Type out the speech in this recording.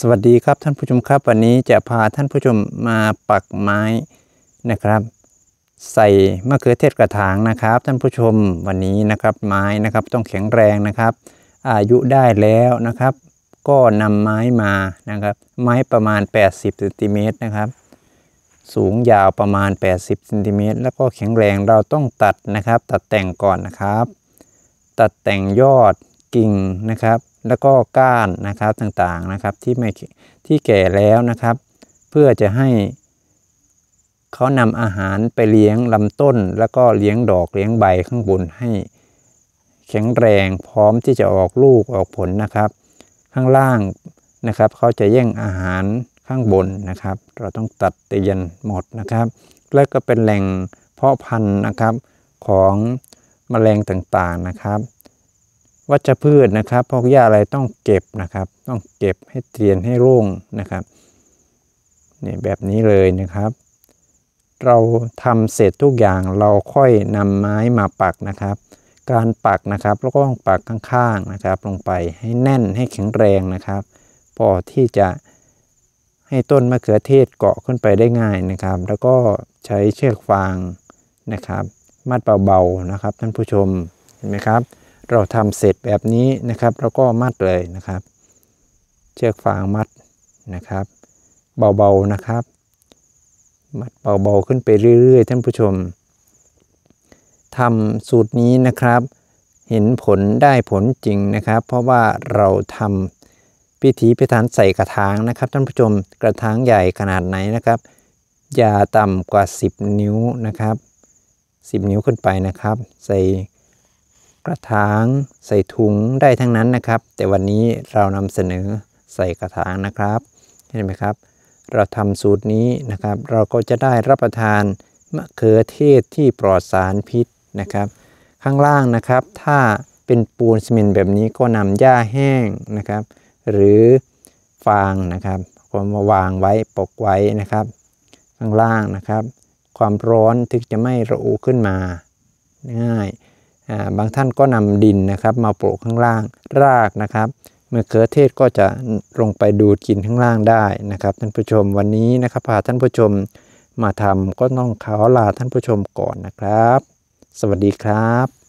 สวัสดีครับ ท่านผู้ชมครับวันนี้จะพาท่านผู้ชมมาปักไม้นะครับ ใส่มะเขือเทศกระถางนะครับ ท่านผู้ชมวันนี้นะครับไม้นะครับต้องแข็งแรงนะครับ อายุได้แล้วนะครับ ก็นำไม้มานะครับ ไม้ประมาณ 80ซนติเมตรนะครับสูงยาวประมาณ 80ซนติเมตรแล้วก็แข็งแรงเราต้องตัดนะครับ ตัดแต่งก่อนนะครับ ตัดแต่งยอดกิ่งนะครับแล้วก็ก้านนะครับต่างๆนะครับที่ไม่ที่แก่แล้วนะครับ เพื่อจะให้เขานำอาหารไปเลี้ยงลำต้น แล้วก็เลี้ยงดอกเลี้ยงใบข้างบนให้แข็งแรงพร้อมที่จะออกลูกออกผลนะครับ ข้างล่างนะครับเขาจะแย่งอาหารข้างบนนะครับ เราต้องตัดเตียนหมดนะครับ แล้วก็เป็นแหล่งเพาะพันธุ์นะครับของแมลงต่างๆนะครับวัชพืชนะครับพวกหญ้าอะไรต้องเก็บนะครับ ต้องเก็บให้เตรียนให้ร่งนะครับนี่แบบนี้เลยนะครับ เราทำเสร็จทุกอย่างเราค่อยนำไม้มาปักนะครับ การปักนะครับแล้วก็ต้องปักข้างๆนะครับ ลงไปให้แน่นให้แข็งแรงนะครับพอที่จะให้ต้นมะเขือเทศเกาะขึ้นไปได้ง่ายนะครับ แล้วก็ใช้เชือกฟางนะครับ มัดเบาๆนะครับท่านผู้ชมเห็นไหมครับเราทำเสร็จแบบนี้นะครับแล้วก็มัดเลยนะครับเชือกฟางมัดนะครับ เบาๆนะครับมัดเบาๆ ขึ้นไปเรื่อยๆ ท่านผู้ชมทำสูตรนี้นะครับ เห็นผลได้ผลจริงนะครับ เพราะว่าเราทำพิธีพิธันใส่กระถางนะครับ ท่านผู้ชมกระถางใหญ่ขนาดไหนนะครับ อย่าต่ำกว่า 10 นิ้วนะครับ 10 นิ้วขึ้นไปนะครับ ใส่กระถาง ใส่ถุงได้ทั้งนั้นนะครับ แต่วันนี้เรานำเสนอใส่กระถางนะครับเห็นไหมครับ เราทำสูตรนี้นะครับ เราก็จะได้รับประทานมะเขือเทศที่ปลอดสารพิษนะครับข้างล่างนะครับถ้าเป็นปูนซีเมนต์แบบนี้ก็นำหญ้าแห้งนะครับหรือฟางนะครับก็มาวางไว้ปกไว้นะครับ ข้างล่างนะครับ ความร้อนถึงจะไม่ระอุขึ้นมาง่ายบางท่านก็นำดินนะครับ มาปลูกข้างล่างรากนะครับ เมื่อเขือเทศก็จะลงไปดูดกินข้างล่างได้นะครับท่านผู้ชมวันนี้นะครับพาท่านผู้ชมมาทำก็ต้องขอลาท่านผู้ชมก่อนนะครับ สวัสดีครับ